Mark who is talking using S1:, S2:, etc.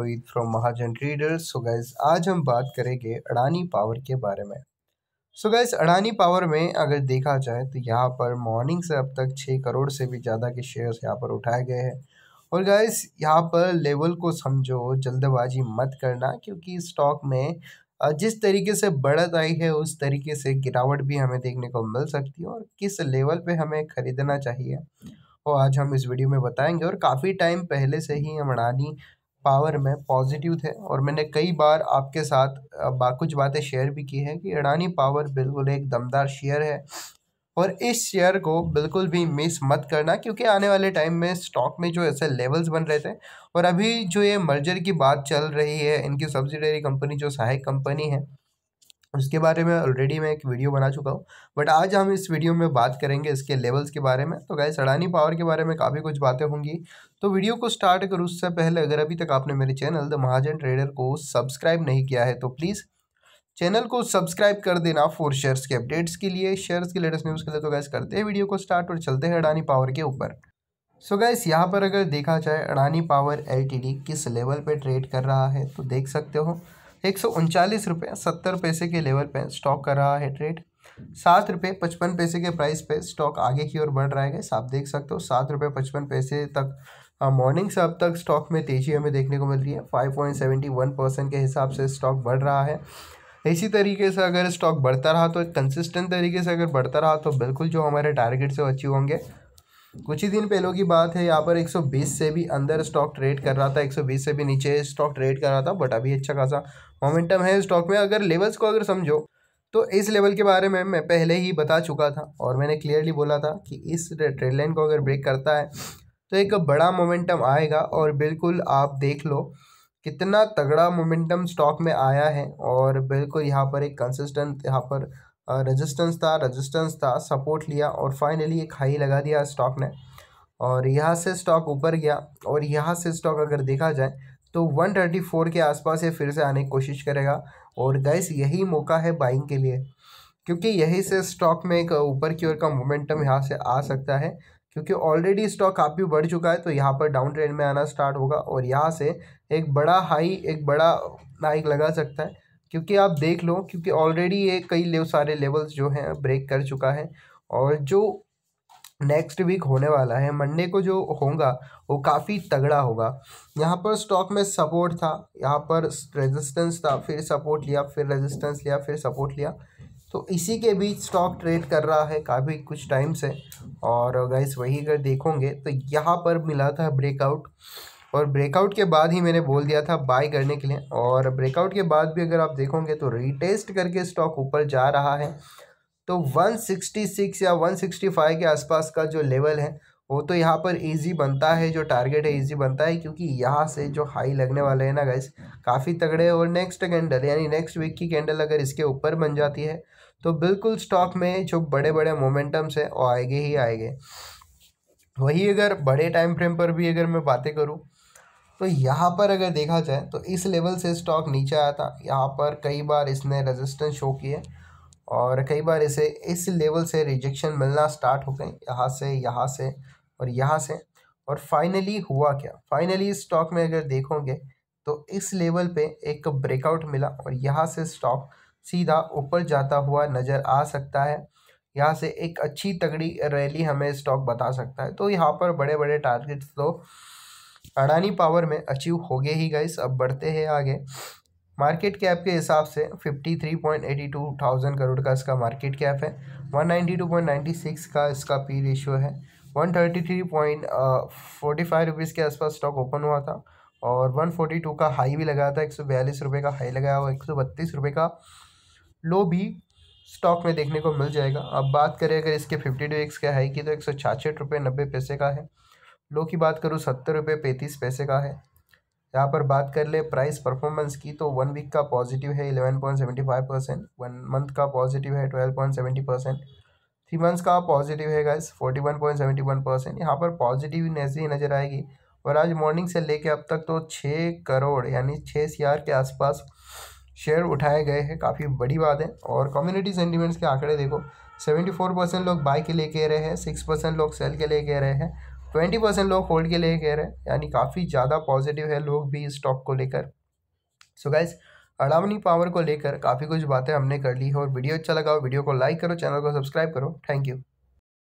S1: Rohit from Mahajan traders so guys आज हम बात करेंगे अडानी पावर के बारे में सो गैस अडानी पावर में अगर देखा जाए तो यहाँ पर मॉर्निंग से अब तक छः करोड़ से भी ज़्यादा के शेयर्स यहाँ पर उठाए गए हैं और गैस यहाँ पर लेवल को समझो जल्दबाजी मत करना क्योंकि स्टॉक में जिस तरीके से बढ़त आई है उस तरीके से गिरावट भी हमें देखने को मिल सकती है और किस लेवल पे हमें ख़रीदना चाहिए वो आज हम इस वीडियो में बताएंगे और काफ़ी टाइम पहले से ही हम अडानी पावर में पॉजिटिव थे और मैंने कई बार आपके साथ बा कुछ बातें शेयर भी की हैं कि अडानी पावर बिल्कुल एक दमदार शेयर है और इस शेयर को बिल्कुल भी मिस मत करना क्योंकि आने वाले टाइम में स्टॉक में जो ऐसे लेवल्स बन रहे थे और अभी जो ये मर्जर की बात चल रही है इनकी सब्सिडरी कंपनी जो सहायक कंपनी है उसके बारे में ऑलरेडी मैं एक वीडियो बना चुका हूँ बट आज हम इस वीडियो में बात करेंगे इसके लेवल्स के बारे में तो गैस अडानी पावर के बारे में काफ़ी कुछ बातें होंगी तो वीडियो को स्टार्ट करूँ उससे पहले अगर अभी तक आपने मेरे चैनल द महाजन ट्रेडर को सब्सक्राइब नहीं किया है तो प्लीज़ चैनल को सब्सक्राइब कर देना फोर शेयर्स के अपडेट्स के लिए शेयर्स के लेटेस्ट न्यूज़ के लिए तो गैस करते हैं वीडियो को स्टार्ट और चलते हैं अडानी पावर के ऊपर सो गैस यहाँ पर अगर देखा जाए अडानी पावर डी किस लेवल पर ट्रेड कर रहा है तो देख सकते हो एक सौ उनचालीस रुपये सत्तर पैसे के लेवल पे स्टॉक कर रहा है ट्रेड सात रुपये पचपन पैसे के प्राइस पे स्टॉक आगे की ओर बढ़ रहा है आप देख सकते हो सात रुपये पचपन पैसे तक मॉर्निंग से अब तक स्टॉक में तेज़ी हमें देखने को मिल रही है five point seventy one percent के हिसाब से स्टॉक बढ़ रहा है इसी तरीके से अगर स्टॉक बढ़ता रहा तो कंसिस्टेंट तरीके से अगर बढ़ता रहा तो बिल्कुल जो हमारे टारगेट्स है अचीव होंगे कुछ ही दिन पहले की बात है यहाँ पर 120 से भी अंदर स्टॉक ट्रेड कर रहा था 120 से भी नीचे स्टॉक ट्रेड कर रहा था बट अभी अच्छा खासा मोमेंटम है स्टॉक में अगर लेवल्स को अगर समझो तो इस लेवल के बारे में मैं पहले ही बता चुका था और मैंने क्लियरली बोला था कि इस ट्रेड लाइन को अगर ब्रेक करता है तो एक बड़ा मोमेंटम आएगा और बिल्कुल आप देख लो कितना तगड़ा मोमेंटम स्टॉक में आया है और बिल्कुल यहाँ पर एक कंसिस्टेंट यहाँ पर रेजिस्टेंस था रेजिस्टेंस था सपोर्ट लिया और फाइनली एक हाई लगा दिया स्टॉक ने और यहाँ से स्टॉक ऊपर गया और यहाँ से स्टॉक अगर देखा जाए तो 134 के आसपास ये फिर से आने की कोशिश करेगा और गैस यही मौका है बाइंग के लिए क्योंकि यही से स्टॉक में एक ऊपर की ओर का मोमेंटम यहाँ से आ सकता है क्योंकि ऑलरेडी स्टॉक काफ़ी बढ़ चुका है तो यहाँ पर डाउन ट्रेंड में आना स्टार्ट होगा और यहाँ से एक बड़ा हाई एक बड़ा हाइक लगा सकता है क्योंकि आप देख लो क्योंकि ऑलरेडी ये कई ले, सारे लेवल्स जो हैं ब्रेक कर चुका है और जो नेक्स्ट वीक होने वाला है मंडे को जो होगा वो काफ़ी तगड़ा होगा यहाँ पर स्टॉक में सपोर्ट था यहाँ पर रेजिस्टेंस था फिर सपोर्ट लिया फिर रेजिस्टेंस लिया फिर सपोर्ट लिया तो इसी के बीच स्टॉक ट्रेड कर रहा है काफ़ी कुछ टाइम से और गाइस वही अगर देखोगे तो यहाँ पर मिला था ब्रेकआउट और ब्रेकआउट के बाद ही मैंने बोल दिया था बाय करने के लिए और ब्रेकआउट के बाद भी अगर आप देखोगे तो रीटेस्ट करके स्टॉक ऊपर जा रहा है तो 166 या 165 के आसपास का जो लेवल है वो तो यहाँ पर इजी बनता है जो टारगेट है इजी बनता है क्योंकि यहाँ से जो हाई लगने वाले हैं ना गैस काफ़ी तगड़े और नेक्स्ट कैंडल यानी नेक्स्ट वीक की कैंडल अगर इसके ऊपर बन जाती है तो बिल्कुल स्टॉक में जो बड़े बड़े मोमेंटम्स हैं वो आएंगे ही आएंगे वही अगर बड़े टाइम फ्रेम पर भी अगर मैं बातें करूँ तो यहाँ पर अगर देखा जाए तो इस लेवल से स्टॉक नीचे आया था यहाँ पर कई बार इसने रेजिस्टेंस शो किए और कई बार इसे इस लेवल से रिजेक्शन मिलना स्टार्ट हो गए यहाँ से यहाँ से और यहाँ से और फाइनली हुआ क्या फाइनली स्टॉक में अगर देखोगे तो इस लेवल पे एक ब्रेकआउट मिला और यहाँ से स्टॉक सीधा ऊपर जाता हुआ नज़र आ सकता है यहाँ से एक अच्छी तगड़ी रैली हमें स्टॉक बता सकता है तो यहाँ पर बड़े बड़े टारगेट्स तो अडानी पावर में अचीव हो गए ही गाइस अब बढ़ते हैं आगे मार्केट कैप के हिसाब से fifty three point eighty two thousand crore का इसका मार्केट कैप है one ninety ninety two point six का इसका पी रेशियो है one thirty three point forty five rupees के आसपास स्टॉक ओपन हुआ था और वन टू का हाई भी लगाया था एक सौ बयालीस रुपये का हाई लगाया हुआ एक सौ बत्तीस रुपये का लो भी स्टॉक में देखने को मिल जाएगा अब बात करें अगर इसके फिफ्टी टू एक्स के हाई की तो एक सौ छाछठ रुपये नब्बे पैसे का है लो की बात करूँ सत्तर रुपये पैंतीस पैसे का है यहाँ पर बात कर ले प्राइस परफॉर्मेंस की तो वन वीक का पॉजिटिव है eleven point seventy five percent one month का पॉजिटिव है twelve point seventy percent three months का पॉजिटिव है guys forty one point seventy one percent यहाँ पर पॉजिटिव ही नज़र आएगी और आज मॉर्निंग से लेके अब तक तो छः करोड़ यानी छः सी के आसपास शेयर उठाए गए हैं काफ़ी बड़ी बात है और कम्युनिटी सेंटिमेंट्स के आंकड़े देखो सेवेंटी फोर परसेंट लोग बाय के लिए कह रहे हैं सिक्स परसेंट लोग सेल के लिए कह रहे हैं ट्वेंटी परसेंट लोग होल्ड के लिए कह रहे हैं यानी काफ़ी ज़्यादा पॉजिटिव है लोग भी इस स्टॉक को लेकर सो गाइज़ अडावनी पावर को लेकर काफ़ी कुछ बातें हमने कर ली है और वीडियो अच्छा लगा हो वीडियो को लाइक करो चैनल को सब्सक्राइब करो थैंक यू